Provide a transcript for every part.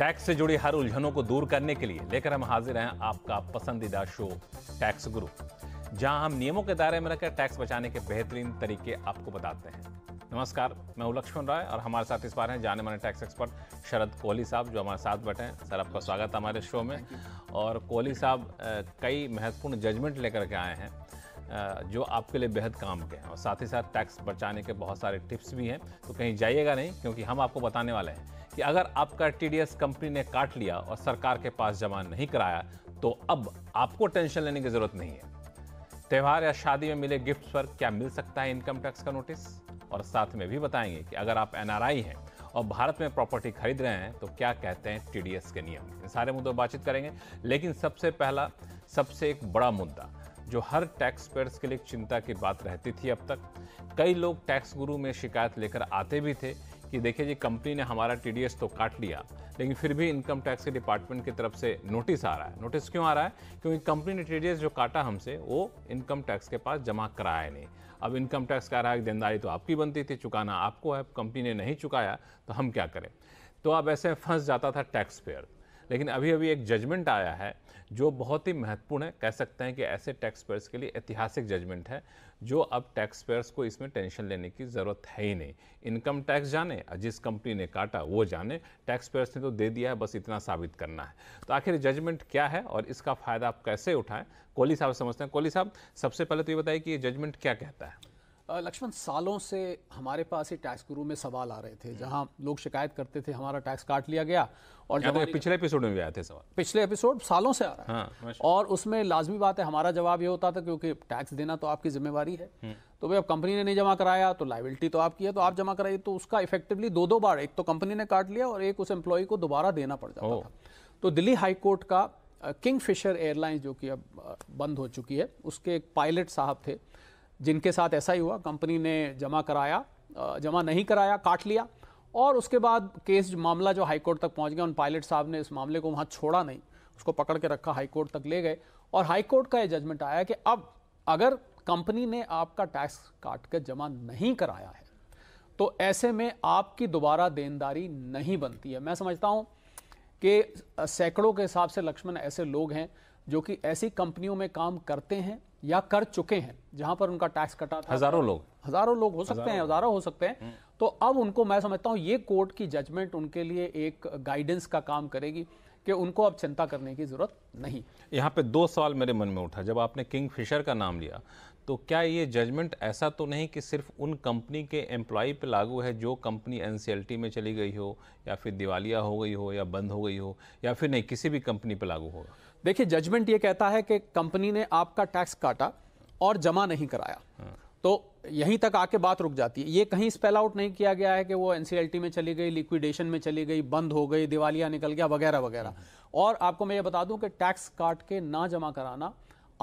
Tax से जुड़ी हर उलझनों को दूर करने के लिए लेकर हम हाजिर हैं आपका पसंदीदा शो टैक्स गुरु जहां हम नियमों के दायरे में रहकर टैक्स बचाने के बेहतरीन तरीके आपको बताते हैं नमस्कार मैं हूं लक्ष्मण राय और हमारे साथ इस बार हैं जाने माने टैक्स एक्सपर्ट शरद कोहली साहब जो हमारे साथ बैठे हैं सर आपका स्वागत है हमारे शो में और कोहली साहब कई महत्वपूर्ण जजमेंट लेकर के आए हैं जो आपके लिए बेहद काम के हैं और साथ ही साथ टैक्स बचाने के बहुत सारे टिप्स भी हैं तो कहीं जाइएगा नहीं क्योंकि हम आपको बताने वाले हैं कि अगर आपका टीडीएस कंपनी ने काट लिया और सरकार के पास जमा नहीं कराया तो अब आपको टेंशन लेने की जरूरत नहीं है त्यौहार या शादी में मिले गिफ्ट पर क्या मिल सकता है इनकम टैक्स का नोटिस और साथ में भी बताएंगे कि अगर आप एनआरआई हैं और भारत में प्रॉपर्टी खरीद रहे हैं तो क्या कहते हैं टीडीएस के नियम इन सारे मुद्दों पर बातचीत करेंगे लेकिन सबसे पहला सबसे एक बड़ा मुद्दा जो हर टैक्स पेयर्स के लिए चिंता की बात रहती थी अब तक कई लोग टैक्स गुरु में शिकायत लेकर आते भी थे कि देखिए जी कंपनी ने हमारा टी तो काट लिया लेकिन फिर भी इनकम टैक्स के डिपार्टमेंट की तरफ से नोटिस आ रहा है नोटिस क्यों आ रहा है क्योंकि कंपनी ने टी जो काटा हमसे वो इनकम टैक्स के पास जमा कराया नहीं अब इनकम टैक्स कह रहा है कि देनदारी तो आपकी बनती थी चुकाना आपको है कंपनी ने नहीं चुकाया तो हम क्या करें तो अब ऐसे फंस जाता था टैक्स पेयर लेकिन अभी अभी एक जजमेंट आया है जो बहुत ही महत्वपूर्ण है कह सकते हैं कि ऐसे टैक्स पेयर्स के लिए ऐतिहासिक जजमेंट है जो अब टैक्स पेयर्स को इसमें टेंशन लेने की ज़रूरत है ही नहीं इनकम टैक्स जाने जिस कंपनी ने काटा वो जाने टैक्स पेयर्स ने तो दे दिया है बस इतना साबित करना है तो आखिर जजमेंट क्या है और इसका फ़ायदा आप कैसे उठाएं कोहली साहब समझते हैं कोहली साहब सबसे पहले तो ये बताइए कि ये जजमेंट क्या कहता है लक्ष्मण सालों से हमारे पास ही टैक्स गुरु में सवाल आ रहे थे हम्म। जहां लोग शिकायत करते थे हमारा टैक्स काट लिया गया और तो जब पिछले एपिसोड में भी आए थे सवाल पिछले एपिसोड सालों से आ रहा है हाँ, अच्छा। और उसमें लाजमी बात है हमारा जवाब ये होता था क्योंकि टैक्स देना तो आपकी जिम्मेवारी है हम्म। तो भाई अब कंपनी ने नहीं जमा कराया तो लाइबिलिटी तो आपकी है तो आप जमा कराइए तो उसका इफेक्टिवली दो दो बार एक तो कंपनी ने काट लिया और एक उस एम्प्लॉय को दोबारा देना पड़ जाता था तो दिल्ली हाईकोर्ट का किंग फिशर एयरलाइंस जो कि अब बंद हो चुकी है उसके एक पायलट साहब थे जिनके साथ ऐसा ही हुआ कंपनी ने जमा कराया जमा नहीं कराया काट लिया और उसके बाद केस मामला जो हाईकोर्ट तक पहुंच गया उन पायलट साहब ने इस मामले को वहाँ छोड़ा नहीं उसको पकड़ के रखा हाईकोर्ट तक ले गए और हाईकोर्ट का ये जजमेंट आया कि अब अगर कंपनी ने आपका टैक्स काट कर जमा नहीं कराया है तो ऐसे में आपकी दोबारा देनदारी नहीं बनती है मैं समझता हूँ कि सैकड़ों के हिसाब से लक्ष्मण ऐसे लोग हैं जो कि ऐसी कंपनियों में काम करते हैं या कर चुके हैं जहां पर उनका टैक्स कटा था हजारों लोग हजारों लोग हो सकते हैं हजारों हो सकते हैं हम्म। तो अब उनको मैं समझता हूं ये कोर्ट की जजमेंट उनके लिए एक गाइडेंस का काम करेगी कि उनको अब चिंता करने की ज़रूरत नहीं यहाँ पे दो सवाल मेरे मन में उठा जब आपने किंग फिशर का नाम लिया तो क्या ये जजमेंट ऐसा तो नहीं कि सिर्फ उन कंपनी के एम्प्लॉय पे लागू है जो कंपनी एन में चली गई हो या फिर दिवालिया हो गई हो या बंद हो गई हो या फिर नहीं किसी भी कंपनी पे लागू होगा देखिए जजमेंट ये कहता है कि कंपनी ने आपका टैक्स काटा और जमा नहीं कराया हाँ। तो यहीं तक आके बात रुक जाती है ये कहीं स्पेल आउट नहीं किया गया है कि वो एनसीएलटी में चली गई लिक्विडेशन में चली गई बंद हो गई दिवालिया निकल गया वगैरह वगैरह हाँ। और आपको मैं ये बता दूं कि टैक्स काट के ना जमा कराना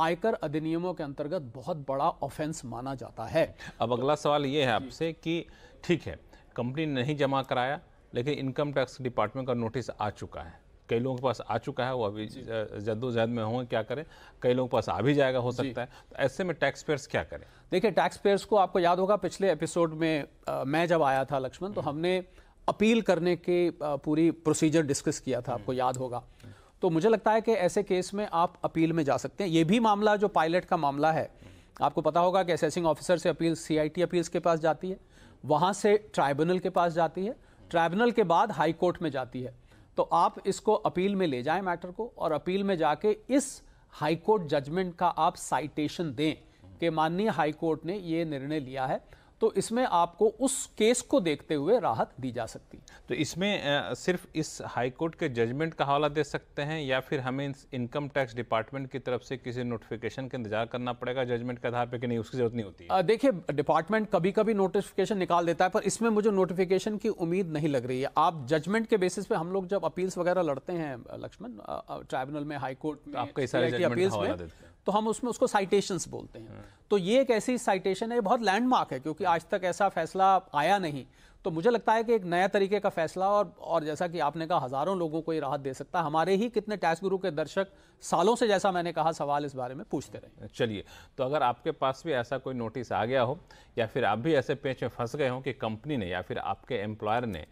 आयकर अधिनियमों के अंतर्गत बहुत बड़ा ऑफेंस माना जाता है अब अगला सवाल ये है आपसे कि ठीक है कंपनी ने नहीं जमा कराया लेकिन इनकम टैक्स डिपार्टमेंट का नोटिस आ चुका है कई लोगों के पास आ चुका है वो अभी जद्दोजहद में हों क्या करें कई लोगों के पास आ भी जाएगा हो सकता है तो ऐसे में टैक्स पेयर्स क्या करें देखिए टैक्स पेयर्स को आपको याद होगा पिछले एपिसोड में आ, मैं जब आया था लक्ष्मण तो हम्म। हमने अपील करने की पूरी प्रोसीजर डिस्कस किया था आपको हम्म। याद होगा हम्म। तो मुझे लगता है कि ऐसे केस में आप अपील में जा सकते हैं ये भी मामला जो पायलट का मामला है आपको पता होगा कि असेसिंग ऑफिसर से अपील सीआईटी अपील्स के पास जाती है वहाँ से ट्राइब्यूनल के पास जाती है ट्राइब्यूनल के बाद हाई कोर्ट में जाती है तो आप इसको अपील में ले जाएं मैटर को और अपील में जाके इस हाईकोर्ट जजमेंट का आप साइटेशन दें कि माननीय हाईकोर्ट ने ये निर्णय लिया है तो इसमें आपको उस केस को देखते हुए राहत दी जा सकती तो इसमें सिर्फ इस हाईकोर्ट के जजमेंट का हवाला दे सकते हैं या फिर हमें इनकम टैक्स डिपार्टमेंट की तरफ से किसी नोटिफिकेशन का इंतजार करना पड़ेगा जजमेंट के आधार पर कि नहीं उसकी जरूरत नहीं होती देखिए डिपार्टमेंट कभी कभी नोटिफिकेशन निकाल देता है पर इसमें मुझे नोटिफिकेशन की उम्मीद नहीं लग रही है आप जजमेंट के बेसिस पे हम लोग जब अपील्स वगैरह लड़ते हैं लक्ष्मण ट्राइब्यूनल में हाईकोर्ट तो आपका अपील्स में तो हम उसमें उसको साइटेशंस बोलते हैं तो ये एक ऐसी साइटेशन है बहुत लैंडमार्क है क्योंकि आज तक ऐसा फैसला आया नहीं तो मुझे लगता है कि एक नया तरीके का फैसला और और जैसा कि आपने कहा हज़ारों लोगों को ये राहत दे सकता है हमारे ही कितने टैक्स गुरु के दर्शक सालों से जैसा मैंने कहा सवाल इस बारे में पूछते रहे चलिए तो अगर आपके पास भी ऐसा कोई नोटिस आ गया हो या फिर आप भी ऐसे पेच में फंस गए हों कि कंपनी ने या फिर आपके एम्प्लॉयर ने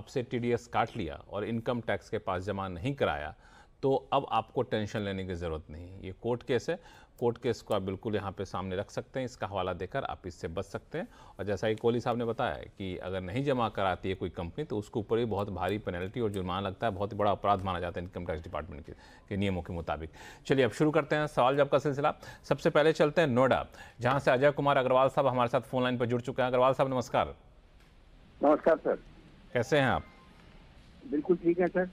आपसे टी काट लिया और इनकम टैक्स के पास जमा नहीं कराया तो अब आपको टेंशन लेने की ज़रूरत नहीं ये कोर्ट केस है कोर्ट केस को आप बिल्कुल यहाँ पे सामने रख सकते हैं इसका हवाला देकर आप इससे बच सकते हैं और जैसा कि कोहली साहब ने बताया कि अगर नहीं जमा कराती है कोई कंपनी तो उसके ऊपर भी बहुत भारी पेनल्टी और जुर्माना लगता है बहुत ही बड़ा अपराध माना जाता है इनकम टैक्स डिपार्टमेंट के, के नियमों के मुताबिक चलिए अब शुरू करते हैं सवाल जब का सिलसिला सबसे पहले चलते हैं नोएडा जहाँ से अजय कुमार अग्रवाल साहब हमारे साथ फोन लाइन पर जुड़ चुके हैं अग्रवाल साहब नमस्कार नमस्कार सर कैसे हैं आप बिल्कुल ठीक है सर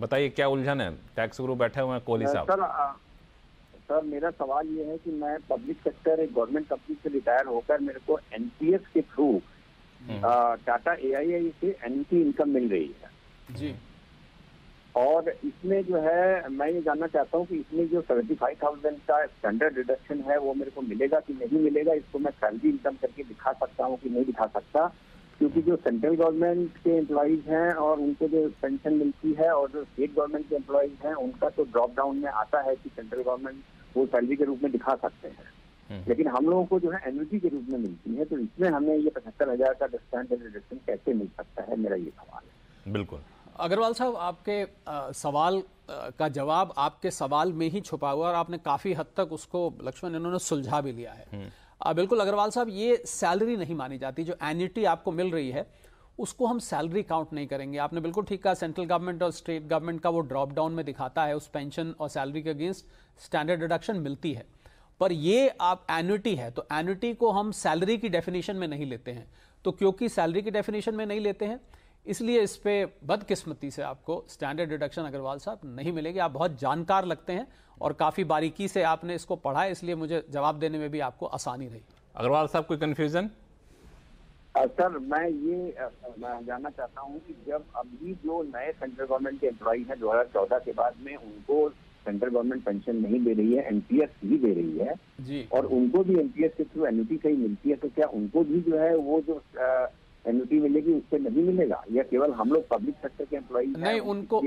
बताइए क्या उलझन है टैक्स गुरु बैठे हुए हैं कोहली साहब सर सर मेरा सवाल ये है कि मैं पब्लिक सेक्टर एक गवर्नमेंट कंपनी से रिटायर होकर मेरे को एनपीएस के थ्रू टाटा आई से टी इनकम मिल रही है जी और इसमें जो है मैं ये जानना चाहता हूँ कि इसमें जो सेवेंटी फाइव थाउजेंड का स्टैंडर्ड रिडक्शन है वो मेरे को मिलेगा कि नहीं मिलेगा इसको मैं सैलरी इनकम करके दिखा सकता हूँ कि नहीं दिखा सकता क्योंकि जो सेंट्रल गवर्नमेंट के एम्प्लॉज हैं और उनको जो पेंशन मिलती है और जो स्टेट गवर्नमेंट के एम्प्लॉयज हैं उनका तो ड्रॉप डाउन में आता है कि सेंट्रल गवर्नमेंट वो सैलरी के रूप में दिखा सकते हैं हम्म। लेकिन हम लोगों को जो है एनर्जी के रूप में मिलती है तो इसमें हमें ये पचहत्तर हजार का डिस्काउंट एंड रिडक्शन कैसे मिल सकता है मेरा ये सवाल है बिल्कुल अग्रवाल साहब आपके आ, सवाल का जवाब आपके सवाल में ही छुपा हुआ और आपने काफी हद तक उसको लक्ष्मण इन्होंने सुलझा भी लिया है हम्म। आ, बिल्कुल अग्रवाल साहब ये सैलरी नहीं मानी जाती जो एन्यूटी आपको मिल रही है उसको हम सैलरी काउंट नहीं करेंगे आपने बिल्कुल ठीक कहा सेंट्रल गवर्नमेंट और स्टेट गवर्नमेंट का वो ड्रॉप डाउन में दिखाता है उस पेंशन और सैलरी के अगेंस्ट स्टैंडर्ड डिडक्शन मिलती है पर ये आप एनुटी है तो एनुटी को हम सैलरी की डेफिनेशन में नहीं लेते हैं तो क्योंकि सैलरी की डेफिनेशन में नहीं लेते हैं इसलिए इस पर बदकिस्मती से आपको स्टैंडर्ड डिडक्शन अग्रवाल साहब नहीं मिलेगी आप बहुत जानकार लगते हैं और काफ़ी बारीकी से आपने इसको पढ़ा है इसलिए मुझे जवाब देने में भी आपको आसानी रही अग्रवाल साहब कोई कन्फ्यूज़न सर मैं ये मैं जानना चाहता हूँ कि जब अभी जो नए सेंट्रल गवर्नमेंट के एम्प्लॉई हैं 2014 के बाद में उनको सेंट्रल गवर्नमेंट पेंशन नहीं दे रही है एनपीएस भी दे रही है जी। और उनको भी एनपीएस के थ्रू एन्यूटी कहीं मिलती है तो क्या उनको भी जो है वो जो आ, एन्यूटी मिलेगी उससे नहीं मिलेगा या केवल हम लोग पब्लिक सेक्टर के एम्प्लॉज नहीं उनको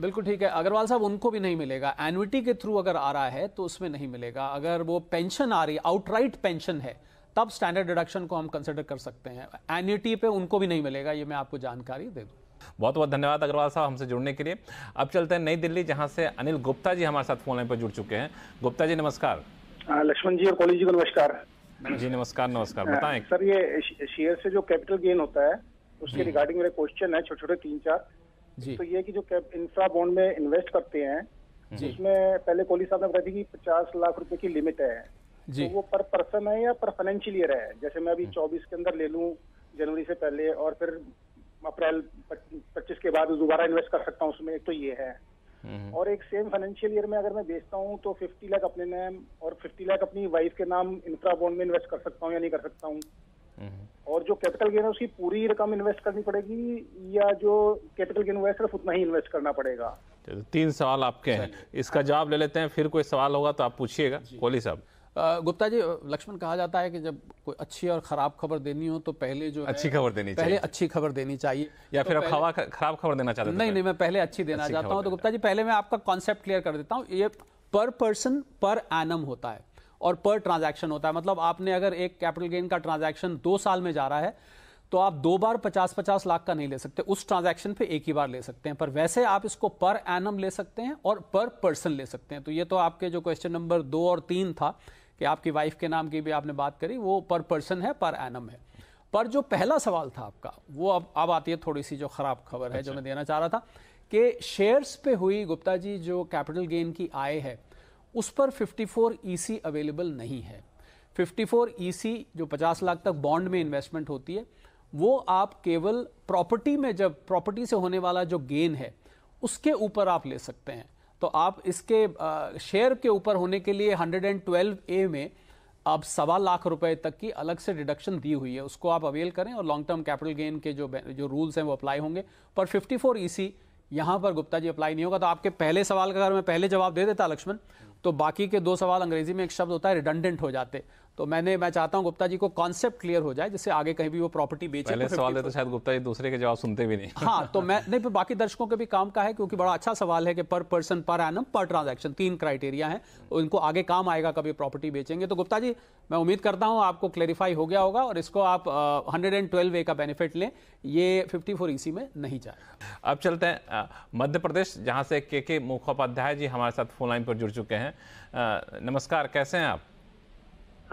बिल्कुल ठीक है अग्रवाल साहब उनको भी नहीं मिलेगा एनुटी के थ्रू अगर आ रहा है तो उसमें नहीं मिलेगा अगर वो पेंशन आ रही है आउटराइट पेंशन है तब स्टैंडर्ड डिडक्शन को हम कंसिडर कर सकते हैं एन्यूटी पे उनको भी नहीं मिलेगा ये मैं आपको जानकारी दे दूँ बहुत बहुत धन्यवाद अग्रवाल साहब हमसे जुड़ने के लिए अब चलते हैं नई दिल्ली जहाँ से अनिल गुप्ता जी हमारे साथ फोन लाइन पर जुड़ चुके हैं गुप्ता जी नमस्कार हाँ, लक्ष्मण जी और कॉलेज जी को नमस्कार जी नमस्कार नमस्कार हाँ, बताएं सर ये शेयर से जो कैपिटल गेन होता है उसके रिगार्डिंग मेरे क्वेश्चन है छोटे छोटे तीन चार जी तो ये कि जो इंफ्रा बॉन्ड में इन्वेस्ट करते हैं उसमें पहले कोहली साहब ने बताया थी कि पचास लाख रुपए की लिमिट है जी तो वो पर पर्सन है या पर फाइनेंशियल ईयर है जैसे मैं अभी हम्म। चौबीस के अंदर ले लूँ जनवरी से पहले और फिर अप्रैल पच्चीस के बाद दोबारा इन्वेस्ट कर सकता हूँ उसमें एक तो ये है हम्म। और एक सेम फाइनेंशियल ईयर में अगर मैं बेचता हूँ तो 50 लाख अपने नाम और 50 लाख अपनी वाइफ के नाम इंफ्रा बॉन्ड में इन्वेस्ट कर सकता हूँ या नहीं कर सकता हूँ हम्म। और जो कैपिटल गेन है उसकी पूरी रकम इन्वेस्ट करनी पड़ेगी या जो कैपिटल गेन हुआ है सिर्फ उतना ही इन्वेस्ट करना पड़ेगा तीन सवाल आपके हैं इसका जवाब ले लेते हैं फिर कोई सवाल होगा तो आप पूछिएगा कोहली साहब गुप्ता जी लक्ष्मण कहा जाता है कि जब कोई अच्छी और खराब खबर देनी हो तो पहले जो अच्छी खबर देनी पहले चाहिए। अच्छी खबर देनी चाहिए या तो फिर आप खराब खबर देना चाहते तो नहीं नहीं मैं पहले अच्छी देना अच्छी चाहता हूँ तो गुप्ता जी पहले मैं आपका कॉन्सेप्ट क्लियर कर देता हूँ ये पर पर्सन पर एनम होता है और पर ट्रांजेक्शन होता है मतलब आपने अगर एक कैपिटल गेन का ट्रांजेक्शन दो साल में जा रहा है तो आप दो बार पचास पचास लाख का नहीं ले सकते उस ट्रांजैक्शन पे एक ही बार ले सकते हैं पर वैसे आप इसको पर एनम ले सकते हैं और पर पर्सन ले सकते हैं तो ये तो आपके जो क्वेश्चन नंबर दो और तीन था कि आपकी वाइफ के नाम की भी आपने बात करी वो पर पर्सन है पर एनम है पर जो पहला सवाल था आपका वो अब अब आती है थोड़ी सी जो ख़राब खबर है जो अच्छा। मैं देना चाह रहा था कि शेयर्स पे हुई गुप्ता जी जो कैपिटल गेन की आय है उस पर 54 फोर अवेलेबल नहीं है 54 फोर e जो 50 लाख तक बॉन्ड में इन्वेस्टमेंट होती है वो आप केवल प्रॉपर्टी में जब प्रॉपर्टी से होने वाला जो गेन है उसके ऊपर आप ले सकते हैं तो आप इसके शेयर के ऊपर होने के लिए 112 ए में अब सवा लाख रुपए तक की अलग से डिडक्शन दी हुई है उसको आप अवेल करें और लॉन्ग टर्म कैपिटल गेन के जो जो रूल्स हैं वो अप्लाई होंगे पर 54 ईसी e यहाँ पर गुप्ता जी अप्लाई नहीं होगा तो आपके पहले सवाल का अगर मैं पहले जवाब दे देता लक्ष्मण तो बाकी के दो सवाल अंग्रेजी में एक शब्द होता है रिडंडेंट हो जाते तो मैंने मैं चाहता हूं गुप्ता जी को कॉन्सेप्ट क्लियर हो जाए जिससे आगे कहीं भी वो प्रॉपर्टी बेचे पहले तो सवाल है तो शायद गुप्ता जी दूसरे के जवाब सुनते भी नहीं हाँ तो मैं नहीं बाकी दर्शकों के भी काम का है क्योंकि बड़ा अच्छा सवाल है कि पर person per annum per transaction तीन क्राइटेरिया है उनको आगे काम आएगा कभी प्रॉपर्टी बेचेंगे तो गुप्ता जी मैं उम्मीद करता हूँ आपको क्लेरिफाई हो गया होगा और इसको आप हंड्रेड एंड ट्वेल्व ए का बेनिफिट लें ये फिफ्टी फोर ईसी में नहीं जाए अब चलते हैं मध्य प्रदेश जहाँ से के के मुखोपाध्याय जी हमारे साथ फोन लाइन पर जुड़ चुके हैं नमस्कार कैसे हैं आप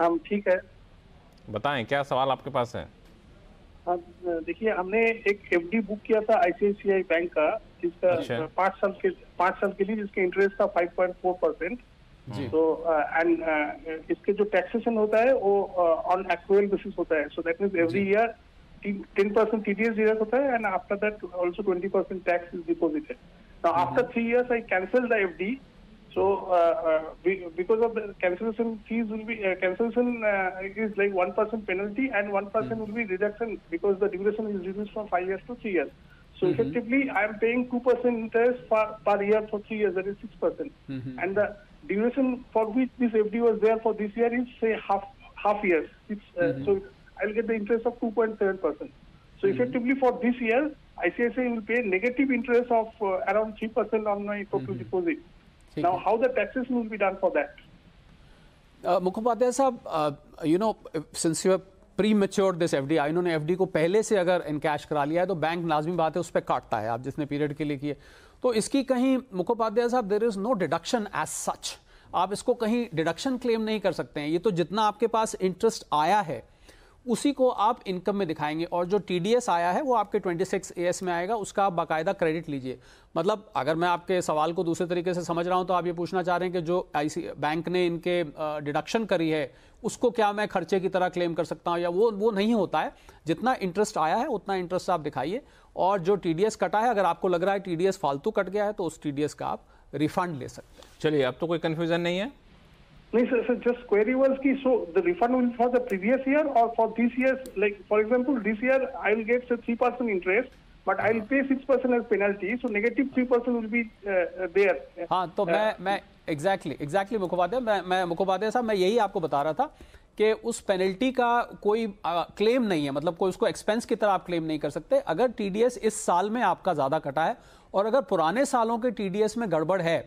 हम ठीक है बताएं क्या सवाल आपके पास है हाँ देखिए हमने एक एफडी बुक किया था आईसीआईसीआई बैंक का जिसका अच्छा। पाँच साल के पांच साल के लिए जिसके इंटरेस्ट था 5.4 परसेंट तो एंड इसके जो टैक्सेशन होता है वो ऑन एक्ल बेसिस होता है so that mean every year ten percent TDS D होता है and after that also twenty percent tax is deposited after three years I cancel the F D So uh, we, uh, because of the cancellation fees will be uh, cancellation uh, is like one percent penalty and one mm. will be reduction because the duration is reduced from five years to three years. So mm-hmm. effectively, I am paying two percent interest per, per year for three years, that is six percent, mm-hmm. and the duration for which this FD was there for this year is say half half years. Mm-hmm. So I'll get the interest of two point seven percent. So hmm. effectively for this year, ICICI will pay negative interest of uh, around 3% on my total mm-hmm. deposit. now how the taxes will be done for that uh, Mukhopadhyay sahab you know since you premature this F D इन्होंने F को पहले से अगर cash करा लिया है तो bank लाजमी बात है उस पर काटता है आप जिसने पीरियड के लिए किए तो इसकी कहीं Mukhopadhyay sahab there is no deduction as such आप इसको कहीं डिडक्शन क्लेम नहीं कर सकते हैं ये तो जितना आपके पास इंटरेस्ट आया है उसी को आप इनकम में दिखाएंगे और जो टी आया है वो आपके 26 एएस में आएगा उसका आप बाकायदा क्रेडिट लीजिए मतलब अगर मैं आपके सवाल को दूसरे तरीके से समझ रहा हूँ तो आप ये पूछना चाह रहे हैं कि जो आई बैंक ने इनके डिडक्शन करी है उसको क्या मैं खर्चे की तरह क्लेम कर सकता हूँ या वो वो नहीं होता है जितना इंटरेस्ट आया है उतना इंटरेस्ट आप दिखाइए और जो टी कटा है अगर आपको लग रहा है टी फालतू कट गया है तो उस टी का आप रिफंड ले सकते हैं चलिए अब तो कोई कन्फ्यूज़न नहीं है No, sir sir, just query was ki, so the refund will for the previous year or for this year's, like for example, this year I will get three percent interest but I will pay six percent as penalty so negative three percent will be there हाँ तो uh, मैं मैं exactly exactly Mukhopadhyay मैं मैं मुखोपाध्याय साहब मैं यही आपको बता रहा था कि उस पेनल्टी का कोई क्लेम नहीं है मतलब कोई उसको एक्सपेंस की तरह आप क्लेम नहीं कर सकते अगर टीडीएस इस साल में आपका ज़्यादा कटा है और अगर पुराने सालों के टीडीएस में गड़बड़ है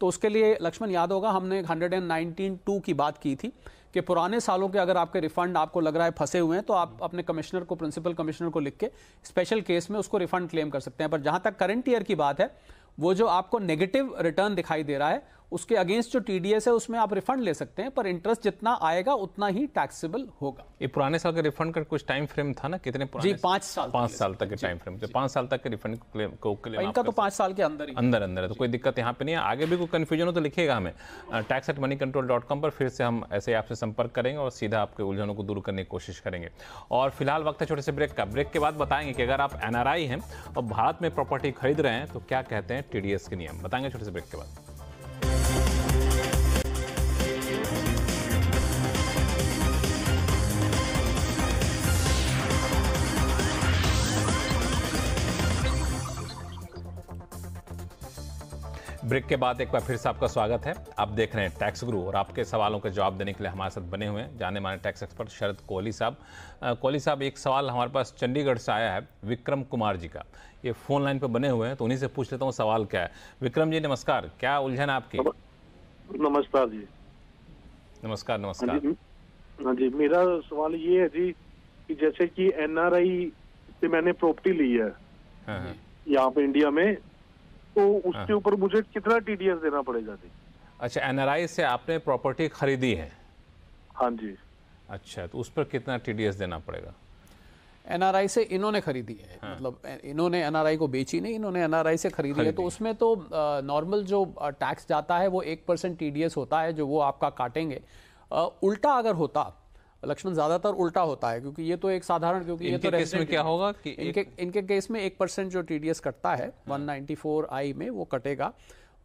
तो उसके लिए लक्ष्मण याद होगा हमने नाइनटीन टू की बात की थी कि पुराने सालों के अगर आपके रिफंड आपको लग रहा है फंसे हुए हैं तो आप अपने कमिश्नर को प्रिंसिपल कमिश्नर को लिख के स्पेशल केस में उसको रिफंड क्लेम कर सकते हैं पर जहां तक करंट ईयर की बात है वो जो आपको नेगेटिव रिटर्न दिखाई दे रहा है उसके अगेंस्ट जो टीडीएस है उसमें आप रिफंड ले सकते हैं पर इंटरेस्ट जितना आएगा उतना ही टैक्सेबल होगा ये पुराने साल का रिफंड का कुछ टाइम फ्रेम था ना कितने पुराने जी पांच साल पांच साल तक टाइम फ्रेम पांच साल तक के रिफंड तो को इनका तो पांच साल के अंदर अंदर अंदर है तो कोई दिक्कत यहाँ पे नहीं है आगे भी कोई कन्फ्यूजन हो तो लिखेगा हमें tax at Moneycontrol dot com पर फिर से हम ऐसे आपसे संपर्क करेंगे और सीधा आपके उलझनों को दूर करने की कोशिश करेंगे और फिलहाल वक्त है छोटे से ब्रेक का ब्रेक के बाद बताएंगे कि अगर आप एनआरआई हैं और भारत में प्रॉपर्टी खरीद रहे हैं तो क्या कहते हैं टीडीएस के नियम बताएंगे छोटे से ब्रेक के बाद ब्रेक के बाद एक बार फिर से आपका स्वागत है आप देख रहे हैं टैक्स गुरु और आपके सवालों के जवाब देने के लिए हमारे साथ बने हुए हैं जाने माने टैक्स एक्सपर्ट शरद कोहली साहब कोहली साहब एक सवाल हमारे पास चंडीगढ़ से आया है विक्रम कुमार जी का ये फोन लाइन पर बने हुए हैं तो उन्हीं से पूछ लेता हूँ सवाल क्या है विक्रम जी नमस्कार क्या उलझन आपकी नमस्कार जी नमस्कार हाँ नमस्कार हाँ जी मेरा सवाल ये है जी कि जैसे कि एनआरआई से मैंने प्रॉपर्टी ली है हाँ, हाँ। यहाँ पे इंडिया में तो उसके हाँ। ऊपर मुझे कितना टी देना पड़ेगा जी अच्छा एन से आपने प्रॉपर्टी खरीदी है हाँ जी अच्छा तो उस पर कितना टी देना पड़ेगा एनआरआई से इन्होंने खरीदी है हाँ। मतलब इन्होंने एनआरआई को बेची नहीं इन्होंने एनआरआई से खरीदी, खरीदी है तो उसमें तो नॉर्मल जो टैक्स जाता है वो एक परसेंट टी होता है जो वो आपका काटेंगे आ, उल्टा अगर होता लक्ष्मण ज्यादातर उल्टा होता है क्योंकि ये तो एक साधारण क्योंकि ये तो केस में क्या होगा कि इनके एक... इनके केस में एक परसेंट जो टीडीएस कटता है वन नाइनटी फोर आई में वो कटेगा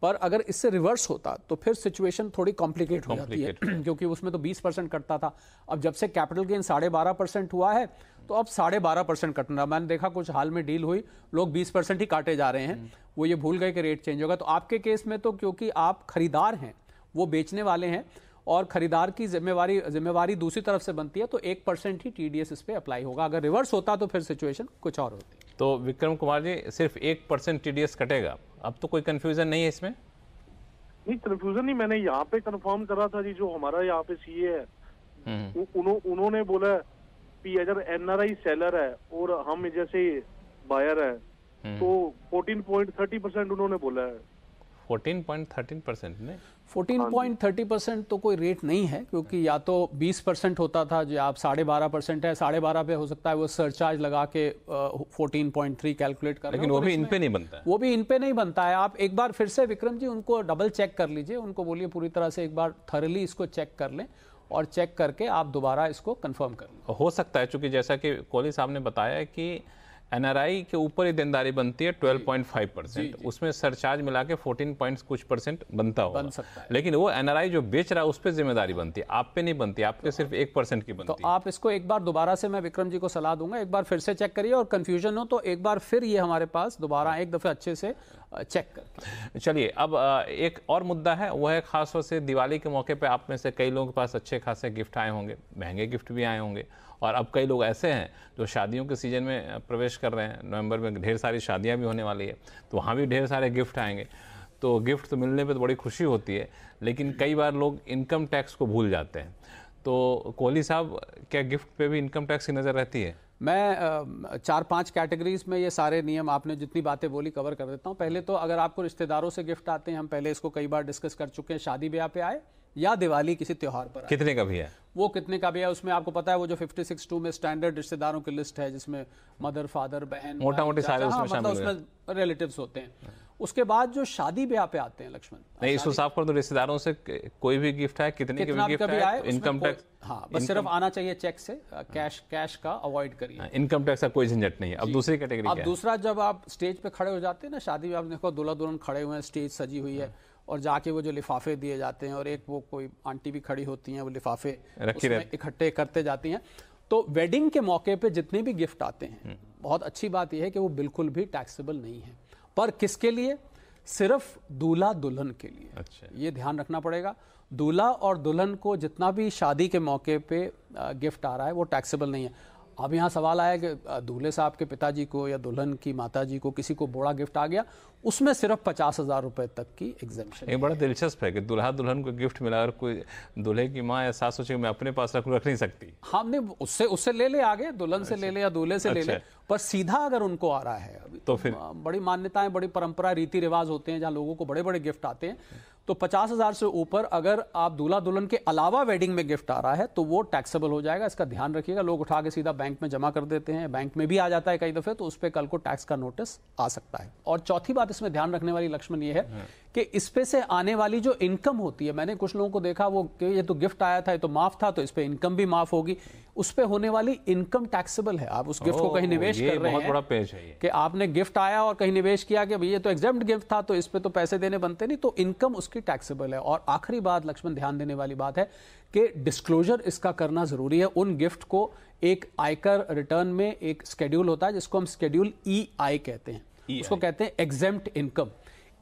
पर अगर इससे रिवर्स होता तो फिर सिचुएशन थोड़ी कॉम्प्लिकेट हो जाती है क्योंकि उसमें तो 20 परसेंट कटता था अब जब से कैपिटल गेन साढ़े बारह परसेंट हुआ है तो अब साढ़े बारह परसेंट कटना मैंने देखा कुछ हाल में डील हुई लोग 20 परसेंट ही काटे जा रहे हैं हम्म। वो ये भूल गए कि रेट चेंज होगा तो आपके केस में तो क्योंकि आप खरीदार हैं वो बेचने वाले हैं और खरीदार की जिम्मेवारी जिम्मेवारी दूसरी तरफ से बनती है तो एक परसेंट ही टी इस पर अप्लाई होगा अगर रिवर्स होता तो फिर सिचुएशन कुछ और होती तो विक्रम कुमार जी सिर्फ एक परसेंट टी कटेगा अब तो कोई कन्फ्यूजन नहीं है इसमें नहीं कन्फ्यूजन नहीं मैंने यहाँ पे कंफर्म करा था जी जो हमारा यहाँ पे सीए है हम्म। उन्हों, उन्होंने बोला कि अगर एनआरआई सेलर है और हम जैसे बायर है हम्म। तो 14.30 परसेंट उन्होंने बोला है 14.13 परसेंट ने 14.30 परसेंट तो कोई रेट नहीं है क्योंकि या तो 20 परसेंट होता था जो आप साढ़े बारह परसेंट है साढ़े बारह पे हो सकता है वो सरचार्ज लगा के फोर्टीन पॉइंट थ्री कैलकुलेट कर लेकिन वो भी इन पे नहीं बनता है वो भी इन पे नहीं बनता है आप एक बार फिर से विक्रम जी उनको डबल चेक कर लीजिए उनको बोलिए पूरी तरह से एक बार थरली इसको चेक कर लें और चेक करके आप दोबारा इसको कन्फर्म कर लें हो सकता है चूंकि जैसा कि कोहली साहब ने बताया कि एनआरआई के ऊपर ही देनदारी बनती है 12.5 परसेंट उसमें सरचार्ज मिला के फोर्टीन पॉइंट कुछ परसेंट बनता होगा बन लेकिन वो एनआरआई जो बेच रहा है उस पर जिम्मेदारी बनती है आप पे नहीं बनती आप पे हाँ। सिर्फ एक परसेंट की बनती तो आप इसको एक बार दोबारा से मैं विक्रम जी को सलाह दूंगा एक बार फिर से चेक करिए और कन्फ्यूजन हो तो एक बार फिर ये हमारे पास दोबारा हाँ। एक दफ़े अच्छे से चेक कर चलिए अब एक और मुद्दा है वह है खासतौर से दिवाली के मौके पर आप में से कई लोगों के पास अच्छे खासे गिफ्ट आए होंगे महंगे गिफ्ट भी आए होंगे और अब कई लोग ऐसे हैं जो शादियों के सीज़न में प्रवेश कर रहे हैं नवंबर में ढेर सारी शादियां भी होने वाली है तो वहाँ भी ढेर सारे गिफ्ट आएंगे तो गिफ्ट तो मिलने पर तो बड़ी खुशी होती है लेकिन कई बार लोग इनकम टैक्स को भूल जाते हैं तो कोहली साहब क्या गिफ्ट पे भी इनकम टैक्स की नज़र रहती है मैं चार पांच कैटेगरीज में ये सारे नियम आपने जितनी बातें बोली कवर कर देता हूँ पहले तो अगर आपको रिश्तेदारों से गिफ्ट आते हैं हम पहले इसको कई बार डिस्कस कर चुके हैं शादी ब्याह पे आए या दिवाली किसी त्यौहार पर कितने का भी है वो कितने का भी है उसमें आपको पता है वो जो फिफ्टी सिक्स टू में स्टैंडर्ड रिश्तेदारों की लिस्ट है जिसमें मदर फादर बहन मोटा मोटी सारे उसमें हाँ, मतलब उसमें रिलेटिव होते हैं उसके बाद जो शादी ब्याह पे आते हैं लक्ष्मण नहीं इसको साफ कर दो तो रिश्तेदारों से कोई भी गिफ्ट है कितने के भी गिफ्ट आए इनकम टैक्स हाँ बस सिर्फ आना चाहिए चेक से कैश कैश का अवॉइड करिए इनकम हाँ, टैक्स का कोई झंझट नहीं है अब दूसरी कैटेगरी अब दूसरा जब आप स्टेज पे खड़े हो जाते हैं ना शादी में आप देखो दूल्हा दुल्हन खड़े हुए हैं स्टेज सजी हुई है और जाके वो जो लिफाफे दिए जाते हैं और एक वो कोई आंटी भी खड़ी होती हैं वो लिफाफे इकट्ठे करते जाती हैं तो वेडिंग के मौके पे जितने भी गिफ्ट आते हैं हम्म। बहुत अच्छी बात यह है कि वो बिल्कुल भी टैक्सेबल नहीं है पर किसके लिए सिर्फ दूल्हा दुल्हन के लिए अच्छा। ये ध्यान रखना पड़ेगा दूल्हा और दुल्हन को जितना भी शादी के मौके पे गिफ्ट आ रहा है वो टैक्सेबल नहीं है अब यहाँ सवाल आया कि दूल्हे साहब के पिताजी को या दुल्हन की माताजी को किसी को बोड़ा गिफ्ट आ गया उसमें सिर्फ पचास हज़ार रुपये तक की एग्जामेशन ये बड़ा दिलचस्प है कि दुल्हा दुल्हन को गिफ्ट मिला और कोई दूल्हे की माँ या सास सोचे मैं अपने पास रख रख नहीं सकती हाँ नहीं उससे उससे ले ले आगे दुल्हन से ले अच्छा। ले या दूल्हे से ले अच्छा। ले पर सीधा अगर उनको आ रहा है तो फिर बड़ी मान्यताएं बड़ी परंपरा रीति रिवाज होते हैं जहाँ लोगों को बड़े बड़े गिफ्ट आते हैं तो पचास हज़ार से ऊपर अगर आप दूल्हा दुल्हन के अलावा वेडिंग में गिफ्ट आ रहा है तो वो टैक्सेबल हो जाएगा इसका ध्यान रखिएगा लोग उठा के सीधा बैंक में जमा कर देते हैं बैंक में भी आ जाता है कई दफ़े तो उस पर कल को टैक्स का नोटिस आ सकता है और चौथी बात इसमें ध्यान रखने वाली लक्ष्मण ये है हाँ। कि इस पे से आने वाली जो इनकम होती है मैंने कुछ लोगों को देखा वो कि ये तो गिफ्ट आया था ये तो माफ था तो इस पे इनकम भी माफ होगी उस पे होने वाली इनकम टैक्सेबल है आप उस गिफ्ट को कहीं निवेश कर रहे बहुत पेज है कि आपने गिफ्ट आया और कहीं निवेश किया कि भैया तो एग्जाम गिफ्ट था तो इस पे तो पैसे देने बनते नहीं तो इनकम उसके उसकी टैक्सेबल है और आखिरी बात लक्ष्मण ध्यान देने वाली बात है कि डिस्क्लोजर इसका करना ज़रूरी है उन गिफ्ट को एक आयकर रिटर्न में एक स्केड्यूल होता है जिसको हम स्केड्यूल ई आई कहते हैं EI. उसको कहते हैं एग्जेम्प्ट इनकम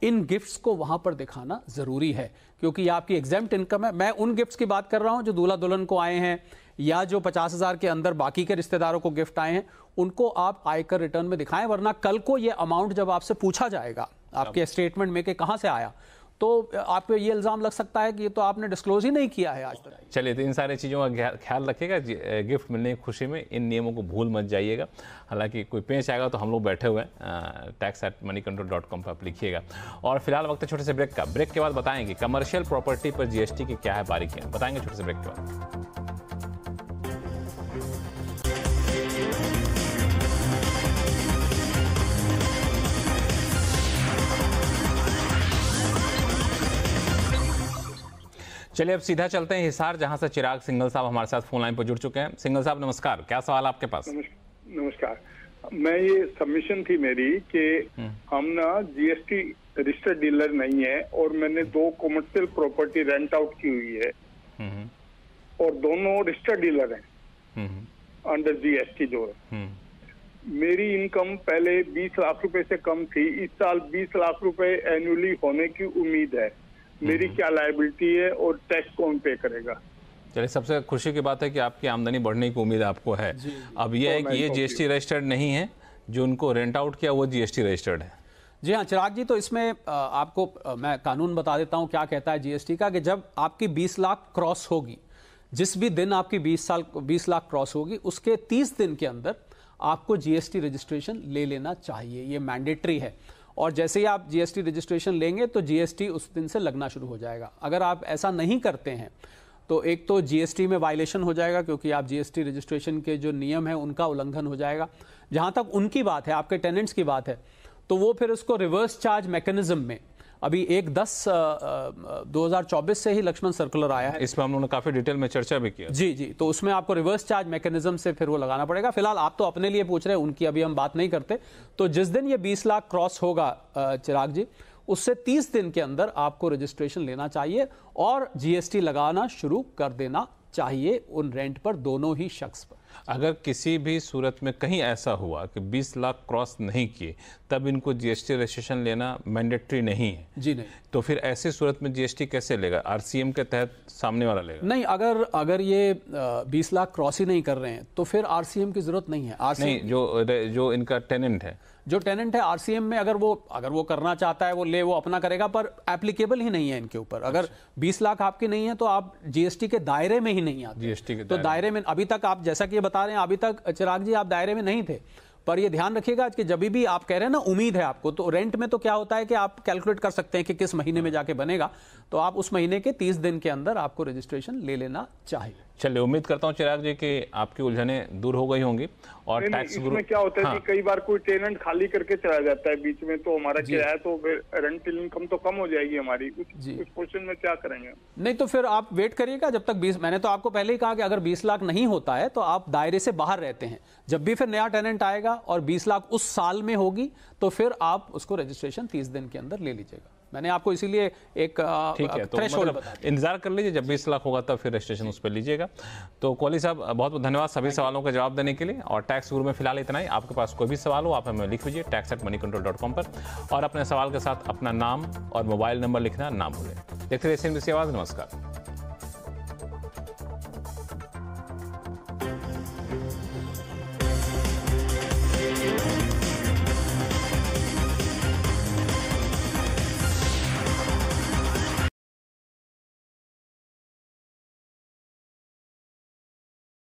इन गिफ्ट्स को वहां पर दिखाना जरूरी है क्योंकि ये आपकी एग्जेम्प्ट इनकम है मैं उन गिफ्ट्स की बात कर रहा हूं जो दूल्हा दुल्हन को आए हैं या जो पचास हज़ार के अंदर बाकी के रिश्तेदारों को गिफ्ट आए हैं उनको आप आयकर रिटर्न में दिखाएं वरना कल को ये अमाउंट जब आपसे पूछा जाएगा आपके स्टेटमेंट में कि कहाँ से आया तो आप पे ये इल्ज़ाम लग सकता है कि ये तो आपने डिस्क्लोज ही नहीं किया है आज तक चलिए तो इन सारी चीज़ों का ख्याल रखिएगा गिफ्ट मिलने की खुशी में इन नियमों को भूल मत जाइएगा हालांकि कोई पेश आएगा तो हम लोग बैठे हुए हैं tax at Moneycontrol dot com पर आप लिखिएगा और फिलहाल वक्त है छोटे से ब्रेक का ब्रेक के बाद बताएंगे कमर्शियल प्रॉपर्टी पर जीएसटी की क्या है बारीकियाँ बताएंगे छोटे से ब्रेक के बाद चलिए अब सीधा चलते हैं हिसार जहां से चिराग सिंगल साहब हमारे साथ फोन लाइन पर जुड़ चुके हैं सिंगल साहब नमस्कार क्या सवाल आपके पास नमस्कार मैं ये सबमिशन थी मेरी कि हम्म। हम ना जीएसटी रजिस्टर्ड डीलर नहीं है और मैंने हम्म। दो कॉमर्शियल प्रॉपर्टी रेंट आउट की हुई है हम्म, और दोनों रजिस्टर्ड डीलर हैं अंडर जीएसटी जो है मेरी इनकम पहले 20 लाख रुपए से कम थी इस साल 20 लाख रुपए एनुअली होने की उम्मीद है मेरी हम्म। क्या लाइबिलिटी है और टैक्स कौन पे करेगा चलिए सबसे खुशी की बात है कि आपकी आमदनी बढ़ने की उम्मीद आपको है अब यह है oh कि ये जीएसटी रजिस्टर्ड नहीं है जो उनको रेंट आउट किया वो जीएसटी रजिस्टर्ड है जी हाँ चिराग जी तो इसमें आपको मैं कानून बता देता हूँ क्या कहता है जीएसटी का कि जब आपकी 20 लाख क्रॉस होगी जिस भी दिन आपकी 20 साल 20 लाख क्रॉस होगी उसके 30 दिन के अंदर आपको जीएसटी रजिस्ट्रेशन ले लेना चाहिए ये मैंडेटरी है और जैसे ही आप जीएसटी रजिस्ट्रेशन लेंगे तो जीएसटी उस दिन से लगना शुरू हो जाएगा अगर आप ऐसा नहीं करते हैं तो एक तो जीएसटी में वायलेशन हो जाएगा क्योंकि आप जीएसटी रजिस्ट्रेशन के जो नियम है उनका उल्लंघन हो जाएगा जहां तक उनकी बात है आपके टेनेंट्स की बात है तो वो फिर उसको रिवर्स चार्ज मैकेनिज्म में अभी एक दस दो हजार चौबीस से ही लक्ष्मण सर्कुलर आया है इसमें हम लोगों ने काफी डिटेल में चर्चा भी किया जी जी तो उसमें आपको रिवर्स चार्ज मैकेनिज्म से फिर वो लगाना पड़ेगा फिलहाल आप तो अपने लिए पूछ रहे हैं उनकी अभी हम बात नहीं करते तो जिस दिन ये बीस लाख क्रॉस होगा चिराग जी उससे 30 दिन के अंदर आपको रजिस्ट्रेशन लेना चाहिए और जीएसटी लगाना शुरू कर देना चाहिए उन रेंट पर दोनों ही शख्स पर अगर किसी भी सूरत में कहीं ऐसा हुआ कि 20 लाख क्रॉस नहीं किए तब इनको जीएसटी रजिस्ट्रेशन लेना मैंडेटरी नहीं है जी नहीं तो फिर ऐसे सूरत में जीएसटी कैसे लेगा आरसीएम के तहत सामने वाला लेगा नहीं अगर अगर ये 20 लाख क्रॉस ही नहीं कर रहे हैं तो फिर आरसीएम की जरूरत नहीं है आरसीएम जो जो इनका टेनेंट है जो टेनेंट है आरसीएम में अगर वो अगर वो करना चाहता है वो ले वो अपना करेगा पर एप्लीकेबल ही नहीं है इनके ऊपर अगर अच्छा। बीस लाख आपकी नहीं है तो आप जीएसटी के दायरे में ही नहीं आते जीएसटी के तो दायरे में अभी तक आप जैसा कि बता रहे हैं अभी तक चिराग जी आप दायरे में नहीं थे पर ये ध्यान रखिएगा कि जब भी आप कह रहे हैं ना उम्मीद है आपको तो रेंट में तो क्या होता है कि आप कैलकुलेट कर सकते हैं कि किस महीने में जाके बनेगा तो आप उस महीने के तीस दिन के अंदर आपको रजिस्ट्रेशन ले लेना चाहिए चलिए उम्मीद करता हूँ चिराग जी कि आपकी उलझने दूर हो गई होंगी और टैक्स में क्या होता है हाँ। कि कई बार कोई टेनेंट खाली करके चला जाता है बीच में तो हमारा किराया तो रेंटल इनकम तो कम हो जाएगी हमारी उस क्वेश्चन में क्या करेंगे नहीं तो फिर आप वेट करिएगा जब तक बीस मैंने तो आपको पहले ही कहा कि अगर बीस लाख नहीं होता है तो आप दायरे से बाहर रहते हैं जब भी फिर नया टेनेंट आएगा और बीस लाख उस साल में होगी तो फिर आप उसको रजिस्ट्रेशन तीस दिन के अंदर ले लीजिएगा मैंने आपको इसीलिए एक ठीक है तो मतलब इंतजार कर लीजिए जब बीस लाख होगा तब फिर रजिस्ट्रेशन उस पर लीजिएगा तो कोहली साहब बहुत बहुत धन्यवाद सभी सवालों का जवाब देने के लिए और टैक्स गुरु में फिलहाल इतना ही आपके पास कोई भी सवाल हो आप हमें लिख लीजिए tax at Moneycontrol dot com पर और अपने सवाल के साथ अपना नाम और मोबाइल नंबर लिखना ना भूलें देखते रहिए आवाज़ नमस्कार